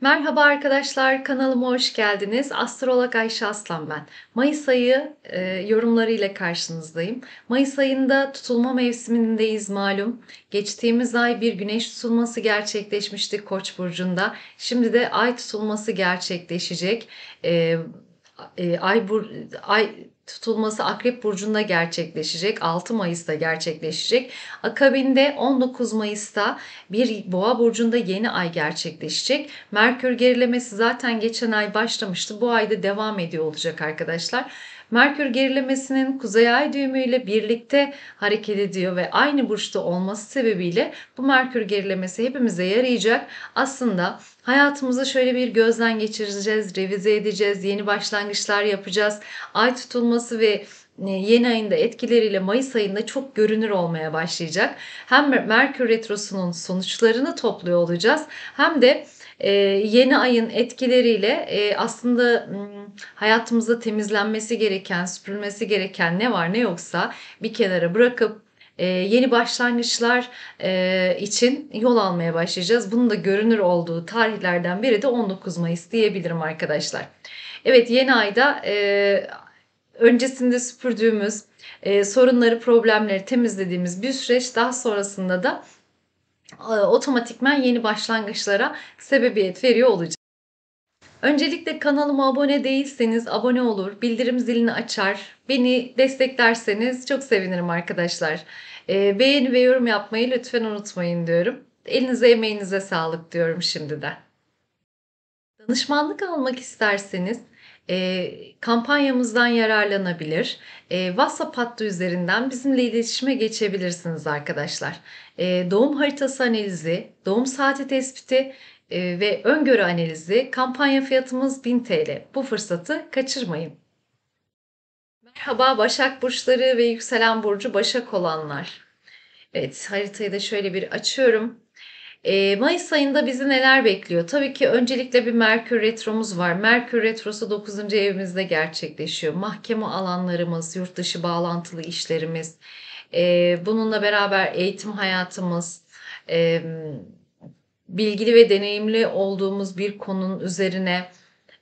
Merhaba arkadaşlar, kanalıma hoş geldiniz. Astrolog Ayşe Aslan ben. Mayıs ayı e, yorumlarıyla karşınızdayım. Mayıs ayında tutulma mevsimindeyiz malum. Geçtiğimiz ay bir güneş tutulması gerçekleşmişti Koç burcunda. Şimdi de ay tutulması gerçekleşecek. E, e, ay bur ay tutulması Akrep Burcu'nda gerçekleşecek. 6 Mayıs'ta gerçekleşecek. Akabinde 19 Mayıs'ta bir Boğa Burcu'nda yeni ay gerçekleşecek. Merkür gerilemesi zaten geçen ay başlamıştı. Bu ayda devam ediyor olacak arkadaşlar. Merkür gerilemesinin kuzey ay düğümüyle birlikte hareket ediyor ve aynı burçta olması sebebiyle bu Merkür gerilemesi hepimize yarayacak. Aslında Hayatımızı şöyle bir gözden geçireceğiz, revize edeceğiz, yeni başlangıçlar yapacağız. Ay tutulması ve e, yeni ayında etkileriyle Mayıs ayında çok görünür olmaya başlayacak. Hem Merkür Retrosu'nun sonuçlarını topluyor olacağız hem de e, yeni ayın etkileriyle e, aslında hayatımızda temizlenmesi gereken, süpürülmesi gereken ne var ne yoksa bir kenara bırakıp e, yeni başlangıçlar e, için yol almaya başlayacağız. Bunun da görünür olduğu tarihlerden biri de 19 Mayıs diyebilirim arkadaşlar. Evet yeni ayda e, öncesinde süpürdüğümüz e, sorunları, problemleri temizlediğimiz bir süreç daha sonrasında da e, otomatikmen yeni başlangıçlara sebebiyet veriyor olacak. Öncelikle kanalıma abone değilseniz abone olur, bildirim zilini açar, beni desteklerseniz çok sevinirim arkadaşlar. E, beğeni ve yorum yapmayı lütfen unutmayın diyorum. Elinize emeğinize sağlık diyorum şimdiden. Danışmanlık almak isterseniz e, kampanyamızdan yararlanabilir. E, WhatsApp hattı üzerinden bizimle iletişime geçebilirsiniz arkadaşlar. E, doğum haritası analizi, doğum saati tespiti e, ve öngörü analizi kampanya fiyatımız 1000 TL. Bu fırsatı kaçırmayın. Merhaba Başak Burçları ve Yükselen Burcu Başak olanlar. Evet haritayı da şöyle bir açıyorum. E, Mayıs ayında bizi neler bekliyor? Tabii ki öncelikle bir Merkür Retromuz var. Merkür Retrosu 9. evimizde gerçekleşiyor. Mahkeme alanlarımız, yurt dışı bağlantılı işlerimiz, e, bununla beraber eğitim hayatımız, e, bilgili ve deneyimli olduğumuz bir konunun üzerine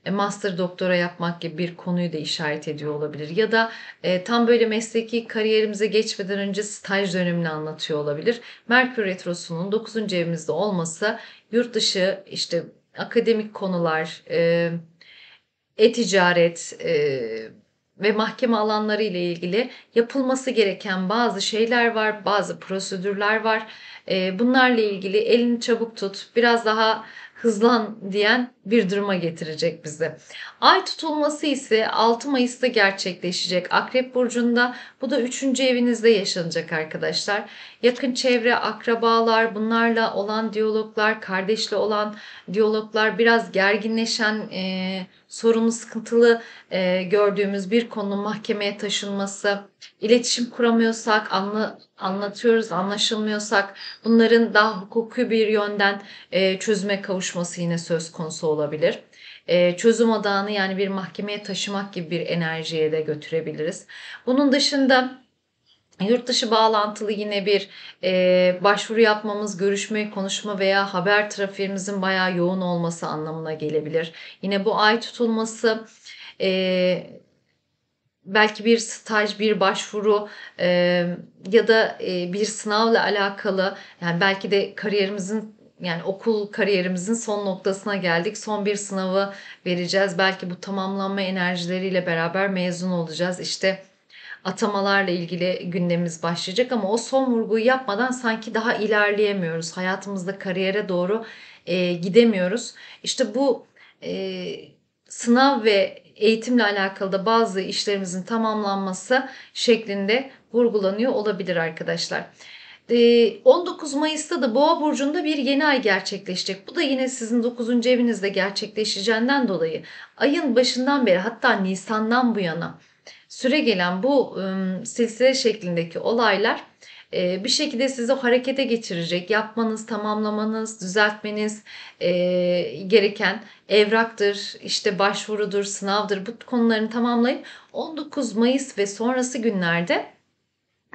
e, master doktora yapmak gibi bir konuyu da işaret ediyor olabilir. Ya da e, tam böyle mesleki kariyerimize geçmeden önce staj dönemini anlatıyor olabilir. Merkür Retrosu'nun 9. evimizde olması yurt dışı işte akademik konular, e, e-ticaret, e, e ve mahkeme alanları ile ilgili yapılması gereken bazı şeyler var, bazı prosedürler var. E, bunlarla ilgili elini çabuk tut, biraz daha hızlan diyen bir duruma getirecek bizi. Ay tutulması ise 6 Mayıs'ta gerçekleşecek Akrep Burcu'nda. Bu da 3. evinizde yaşanacak arkadaşlar. Yakın çevre, akrabalar, bunlarla olan diyaloglar, kardeşle olan diyaloglar biraz gerginleşen, e, sorunlu, sıkıntılı e, gördüğümüz bir konunun mahkemeye taşınması, iletişim kuramıyorsak, anla, anlatıyoruz, anlaşılmıyorsak bunların daha hukuki bir yönden e, çözüme kavuşması yine söz konusu olabilir. E, çözüm odağını yani bir mahkemeye taşımak gibi bir enerjiye de götürebiliriz. Bunun dışında Yurt dışı bağlantılı yine bir e, başvuru yapmamız, görüşme, konuşma veya haber trafiğimizin bayağı yoğun olması anlamına gelebilir. Yine bu ay tutulması e, belki bir staj, bir başvuru e, ya da e, bir sınavla alakalı yani belki de kariyerimizin yani okul kariyerimizin son noktasına geldik. Son bir sınavı vereceğiz. Belki bu tamamlanma enerjileriyle beraber mezun olacağız. İşte atamalarla ilgili gündemimiz başlayacak ama o son vurguyu yapmadan sanki daha ilerleyemiyoruz. Hayatımızda kariyere doğru e, gidemiyoruz. İşte bu e, sınav ve eğitimle alakalı da bazı işlerimizin tamamlanması şeklinde vurgulanıyor olabilir arkadaşlar. 19 ee, Mayıs'ta da Boğa burcunda bir yeni ay gerçekleşecek. Bu da yine sizin 9. evinizde gerçekleşeceğinden dolayı ayın başından beri hatta Nisan'dan bu yana süre gelen bu ıı, silsile şeklindeki olaylar ee, bir şekilde sizi harekete geçirecek, yapmanız, tamamlamanız, düzeltmeniz e, gereken evraktır, işte başvurudur, sınavdır bu konularını tamamlayıp 19 Mayıs ve sonrası günlerde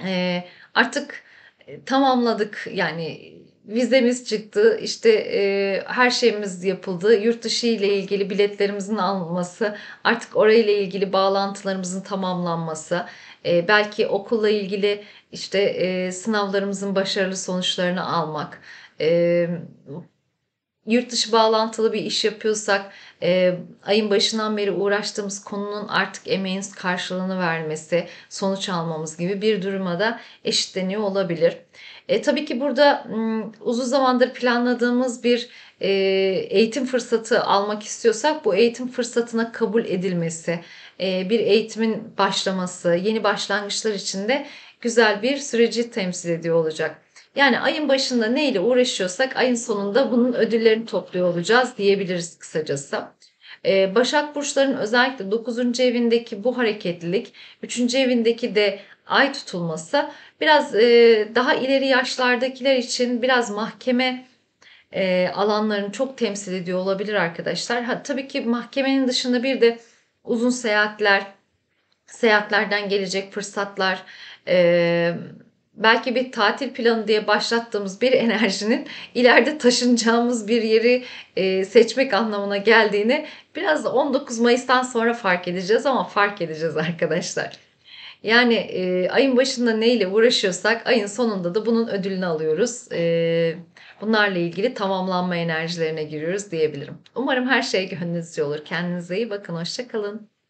e, artık e, tamamladık yani vizemiz çıktı işte e, her şeyimiz yapıldı yurt dışı ile ilgili biletlerimizin alınması artık orayla ilgili bağlantılarımızın tamamlanması e, belki okulla ilgili işte e, sınavlarımızın başarılı sonuçlarını almak e, yurt dışı bağlantılı bir iş yapıyorsak e, ayın başından beri uğraştığımız konunun artık emeğiniz karşılığını vermesi, sonuç almamız gibi bir duruma da eşitleniyor olabilir. E, tabii ki burada m, uzun zamandır planladığımız bir e, eğitim fırsatı almak istiyorsak bu eğitim fırsatına kabul edilmesi, e, bir eğitimin başlaması, yeni başlangıçlar için de güzel bir süreci temsil ediyor olacak. Yani ayın başında neyle uğraşıyorsak ayın sonunda bunun ödüllerini topluyor olacağız diyebiliriz kısacası. Ee, Başak Burçların özellikle 9. evindeki bu hareketlilik, 3. evindeki de ay tutulması biraz e, daha ileri yaşlardakiler için biraz mahkeme e, alanlarını çok temsil ediyor olabilir arkadaşlar. Ha, tabii ki mahkemenin dışında bir de uzun seyahatler, seyahatlerden gelecek fırsatlar, e, belki bir tatil planı diye başlattığımız bir enerjinin ileride taşınacağımız bir yeri e, seçmek anlamına geldiğini biraz da 19 Mayıs'tan sonra fark edeceğiz ama fark edeceğiz arkadaşlar. Yani e, ayın başında neyle uğraşıyorsak ayın sonunda da bunun ödülünü alıyoruz. E, bunlarla ilgili tamamlanma enerjilerine giriyoruz diyebilirim. Umarım her şey gönlünüzce olur. Kendinize iyi bakın. Hoşçakalın.